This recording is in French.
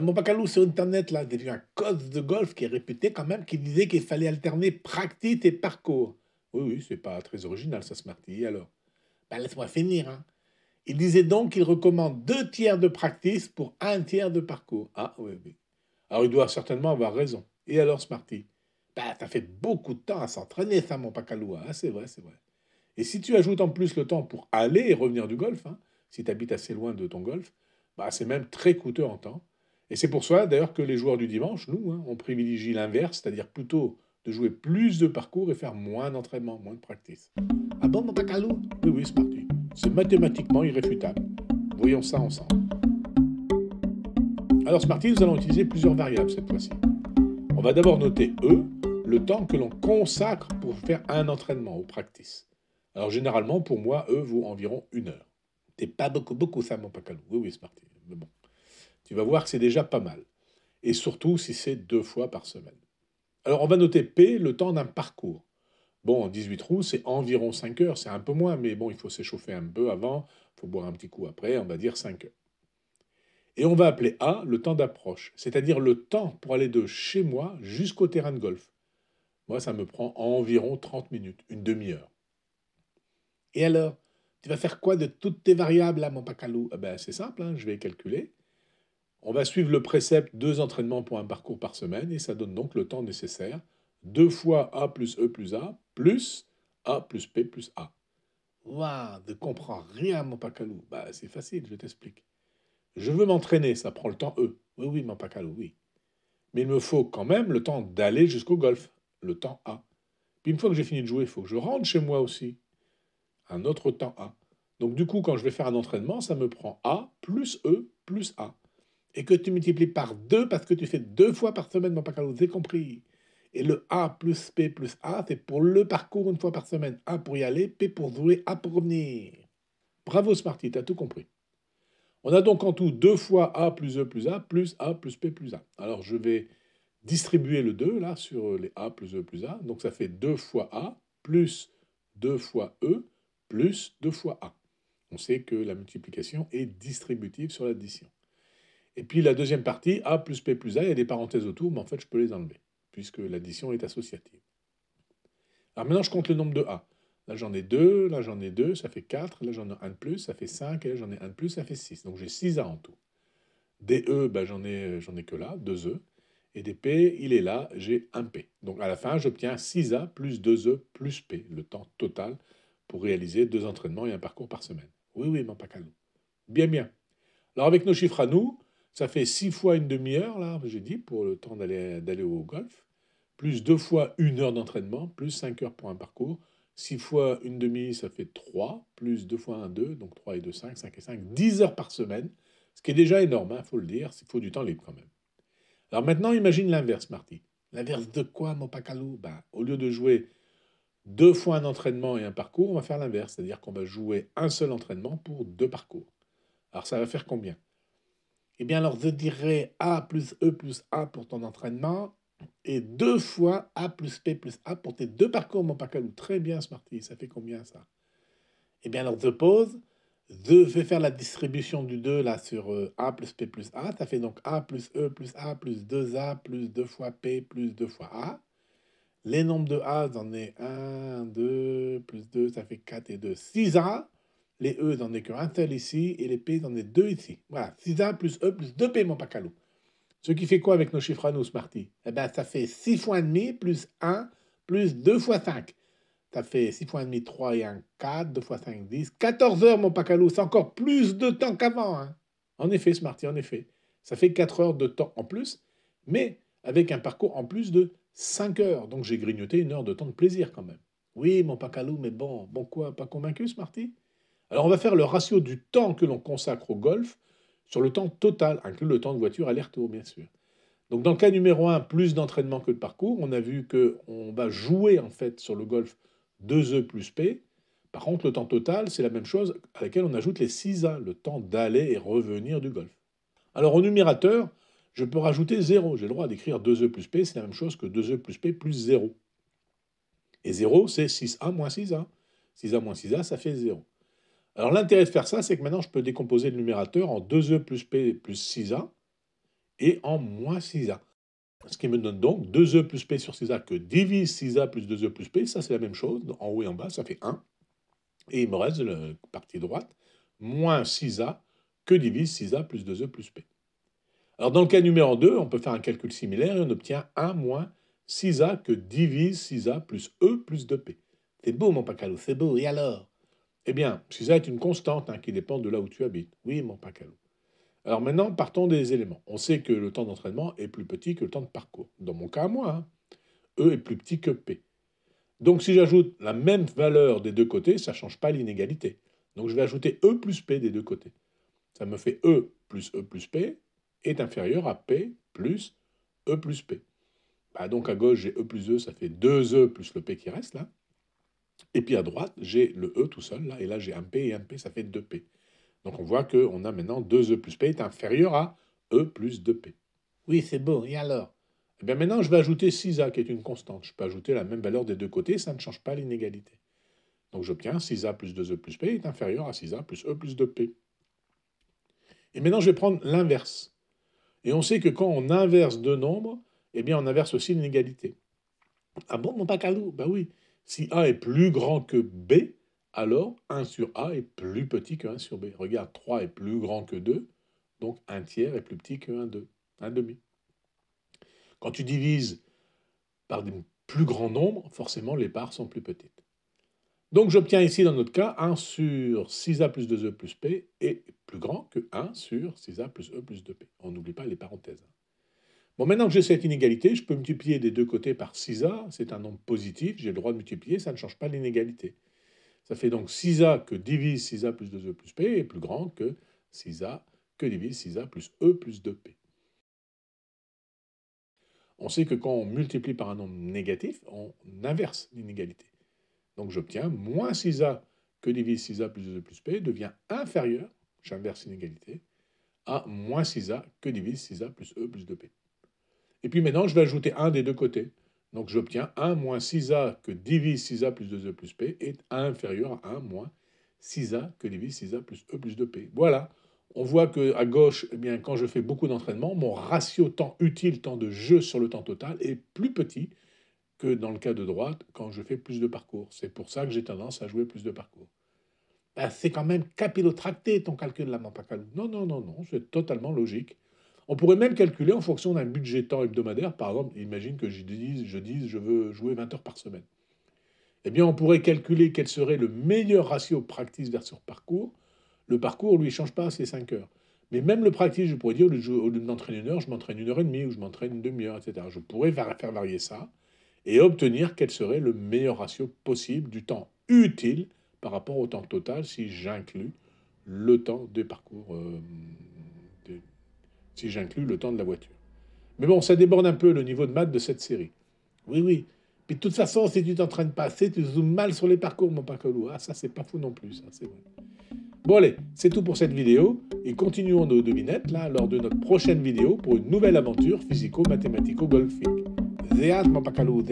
Mon Bacalou sur Internet, là, il un code de golf qui est réputé quand même, qui disait qu'il fallait alterner pratique et parcours. Oui, oui, c'est pas très original, ça, Smarty, alors. Ben, laisse-moi finir, hein. Il disait donc qu'il recommande deux tiers de practice pour un tiers de parcours. Ah, oui, oui. Alors, il doit certainement avoir raison. Et alors, Smarty Bah, ben, t'as fait beaucoup de temps à s'entraîner, ça, mon Pakalou. Hein. c'est vrai, c'est vrai. Et si tu ajoutes en plus le temps pour aller et revenir du golf, hein, si tu habites assez loin de ton golf, bah, c'est même très coûteux en temps. Et c'est pour ça, d'ailleurs, que les joueurs du dimanche, nous, hein, on privilégie l'inverse, c'est-à-dire plutôt de jouer plus de parcours et faire moins d'entraînement, moins de practice. Ah bon, mon bacalou Oui, oui, c'est parti. C'est mathématiquement irréfutable. Voyons ça ensemble. Alors, Smarty, nous allons utiliser plusieurs variables cette fois-ci. On va d'abord noter E, le temps que l'on consacre pour faire un entraînement ou practice. Alors, généralement, pour moi, E vaut environ une heure. C'est pas beaucoup, beaucoup ça, mon pacalou. Oui, oui, Smarty. Mais bon. Tu vas voir que c'est déjà pas mal. Et surtout si c'est deux fois par semaine. Alors on va noter P, le temps d'un parcours. Bon, en 18 trous, c'est environ 5 heures, c'est un peu moins, mais bon, il faut s'échauffer un peu avant, il faut boire un petit coup après, on va dire 5 heures. Et on va appeler A le temps d'approche, c'est-à-dire le temps pour aller de chez moi jusqu'au terrain de golf. Moi, ça me prend environ 30 minutes, une demi-heure. Et alors, tu vas faire quoi de toutes tes variables à mon pacalou eh ben, C'est simple, hein, je vais calculer. On va suivre le précepte deux entraînements pour un parcours par semaine et ça donne donc le temps nécessaire. Deux fois A plus E plus A plus A plus P plus A. Waouh, ne comprends rien, mon Pacalou. Bah, c'est facile, je t'explique. Je veux m'entraîner, ça prend le temps E. Oui, oui, mon Pacalou, oui. Mais il me faut quand même le temps d'aller jusqu'au golf, le temps A. Puis une fois que j'ai fini de jouer, il faut que je rentre chez moi aussi. Un autre temps A. Donc du coup, quand je vais faire un entraînement, ça me prend A plus E plus A et que tu multiplies par 2 parce que tu fais deux fois par semaine mon vous j'ai compris. Et le A plus P plus A, c'est pour le parcours une fois par semaine. A pour y aller, P pour jouer, A pour revenir. Bravo Smarty, as tout compris. On a donc en tout deux fois A plus E plus A plus A plus P plus A. Alors je vais distribuer le 2 là sur les A plus E plus A. Donc ça fait 2 fois A plus 2 fois E plus 2 fois A. On sait que la multiplication est distributive sur l'addition. Et puis la deuxième partie, A plus P plus A, il y a des parenthèses autour, mais en fait, je peux les enlever, puisque l'addition est associative. Alors maintenant, je compte le nombre de A. Là, j'en ai 2, là, j'en ai 2, ça fait 4, là, j'en ai un de plus, ça fait 5, et là, j'en ai un de plus, ça fait 6. Donc j'ai 6 A en tout. Des E, ben, j'en ai, j'en ai que là, 2 E. Et des il est là, j'ai un P. Donc à la fin, j'obtiens 6A plus 2E plus P, le temps total pour réaliser deux entraînements et un parcours par semaine. Oui, oui, mon nous. Bien, bien. Alors avec nos chiffres à nous, ça fait six fois une demi-heure, là, j'ai dit, pour le temps d'aller au golf, plus deux fois une heure d'entraînement, plus cinq heures pour un parcours. Six fois une demi, ça fait trois, plus deux fois un deux, donc trois et deux, cinq, cinq et 5. dix heures par semaine, ce qui est déjà énorme, il hein, faut le dire, il faut du temps libre quand même. Alors maintenant, imagine l'inverse, Marty. L'inverse de quoi, mon pacalou ben, Au lieu de jouer deux fois un entraînement et un parcours, on va faire l'inverse, c'est-à-dire qu'on va jouer un seul entraînement pour deux parcours. Alors ça va faire combien eh bien alors je dirais A plus E plus A pour ton entraînement et deux fois A plus P plus A pour tes deux parcours, mon parcours. Très bien, Smarty, ça fait combien ça Eh bien alors je pose, je vais faire la distribution du 2 là sur euh, A plus P plus A, ça fait donc A plus E plus A plus 2A plus 2 fois P plus 2 fois A. Les nombres de A, j'en ai 1, 2, plus 2, ça fait 4 et 2, 6A les E n'en est qu'un seul ici et les P n'en est deux ici. Voilà, 6A plus E plus 2P, mon Pacalou. Ce qui fait quoi avec nos chiffres à nous, Smarty Eh bien, ça fait 6 fois demi plus 1 plus 2 fois 5. Ça fait 6 fois demi, 3 et 1, 4. 2 fois 5, 10. 14 heures, mon Pacalou. C'est encore plus de temps qu'avant. Hein. en effet, Smarty, en effet. Ça fait 4 heures de temps en plus, mais avec un parcours en plus de 5 heures. Donc j'ai grignoté une heure de temps de plaisir quand même. Oui, mon Pacalou, mais bon, bon quoi Pas convaincu, Smarty alors on va faire le ratio du temps que l'on consacre au golf sur le temps total, inclus le temps de voiture aller-retour bien sûr. Donc dans le cas numéro 1, plus d'entraînement que de parcours, on a vu qu'on va jouer en fait sur le golf 2E plus P. Par contre, le temps total, c'est la même chose à laquelle on ajoute les 6A, le temps d'aller et revenir du golf. Alors au numérateur, je peux rajouter 0. J'ai le droit d'écrire 2E plus P, c'est la même chose que 2E plus P plus 0. Et 0, c'est 6A moins 6A. 6A moins 6A, ça fait 0. Alors l'intérêt de faire ça, c'est que maintenant je peux décomposer le numérateur en 2e plus p plus 6a et en moins 6a. Ce qui me donne donc 2e plus p sur 6a que divise 6a plus 2e plus p, ça c'est la même chose, en haut et en bas, ça fait 1. Et il me reste la partie droite, moins 6a que divise 6a plus 2e plus p. Alors dans le cas numéro 2, on peut faire un calcul similaire et on obtient 1 moins 6a que divise 6a plus e plus 2p. C'est beau mon Pacalo, c'est beau, et alors eh bien, si ça est une constante hein, qui dépend de là où tu habites. Oui, mon Pacalo. Alors maintenant, partons des éléments. On sait que le temps d'entraînement est plus petit que le temps de parcours. Dans mon cas moi, hein. E est plus petit que P. Donc si j'ajoute la même valeur des deux côtés, ça ne change pas l'inégalité. Donc je vais ajouter E plus P des deux côtés. Ça me fait E plus E plus P est inférieur à P plus E plus P. Bah, donc à gauche, j'ai E plus E, ça fait 2E plus le P qui reste là. Et puis à droite, j'ai le E tout seul, et là j'ai un P et un P, ça fait 2P. Donc on voit qu'on a maintenant 2E plus P est inférieur à E plus 2P. Oui, c'est bon, et alors Eh bien maintenant, je vais ajouter 6A, qui est une constante. Je peux ajouter la même valeur des deux côtés, ça ne change pas l'inégalité. Donc j'obtiens 6A plus 2E plus P est inférieur à 6A plus E plus 2P. Et maintenant, je vais prendre l'inverse. Et on sait que quand on inverse deux nombres, eh bien on inverse aussi l'inégalité. Ah bon, mon Pacalou Ben bah oui si A est plus grand que B, alors 1 sur A est plus petit que 1 sur B. Regarde, 3 est plus grand que 2, donc 1 tiers est plus petit que 1, 2, 1 demi. Quand tu divises par des plus grands nombres, forcément les parts sont plus petites. Donc j'obtiens ici dans notre cas 1 sur 6A plus 2E plus P est plus grand que 1 sur 6A plus E plus 2P. On n'oublie pas les parenthèses. Bon, maintenant que j'ai cette inégalité, je peux multiplier des deux côtés par 6a, c'est un nombre positif, j'ai le droit de multiplier, ça ne change pas l'inégalité. Ça fait donc 6a que divise 6a plus 2e plus p est plus grand que 6a que divise 6a plus e plus 2p. On sait que quand on multiplie par un nombre négatif, on inverse l'inégalité. Donc j'obtiens moins 6a que divise 6a plus 2 e plus p devient inférieur, j'inverse l'inégalité, à moins 6a que divise 6a plus e plus 2p. Et puis maintenant, je vais ajouter 1 des deux côtés. Donc j'obtiens 1 moins 6a que divise 6a plus 2e plus p est inférieur à 1 moins 6a que divise 6a plus e plus 2p. Voilà. On voit que à gauche, eh bien, quand je fais beaucoup d'entraînement, mon ratio temps utile, temps de jeu sur le temps total est plus petit que dans le cas de droite quand je fais plus de parcours. C'est pour ça que j'ai tendance à jouer plus de parcours. Bah, c'est quand même capillotracté ton calcul de la Non, non, non, non, c'est totalement logique. On pourrait même calculer en fonction d'un budget temps hebdomadaire. Par exemple, imagine que je dise, je je veux jouer 20 heures par semaine. Eh bien, on pourrait calculer quel serait le meilleur ratio practice versus parcours. Le parcours, lui, ne change pas, c'est 5 heures. Mais même le practice, je pourrais dire, au lieu de m'entraîner une heure, je m'entraîne une heure et demie ou je m'entraîne une demi-heure, etc. Je pourrais faire varier ça et obtenir quel serait le meilleur ratio possible du temps utile par rapport au temps total si j'inclus le temps des parcours euh, si j'inclus le temps de la voiture. Mais bon, ça déborde un peu le niveau de maths de cette série. Oui, oui. Puis de toute façon, si tu t'entraînes pas assez, tu zoomes mal sur les parcours, mon pacolou. Ah, ça, c'est pas fou non plus, ça, c'est vrai. Bon, allez, c'est tout pour cette vidéo. Et continuons nos devinettes, là, lors de notre prochaine vidéo pour une nouvelle aventure physico-mathématico-golfique. Zéat, mon pacolou,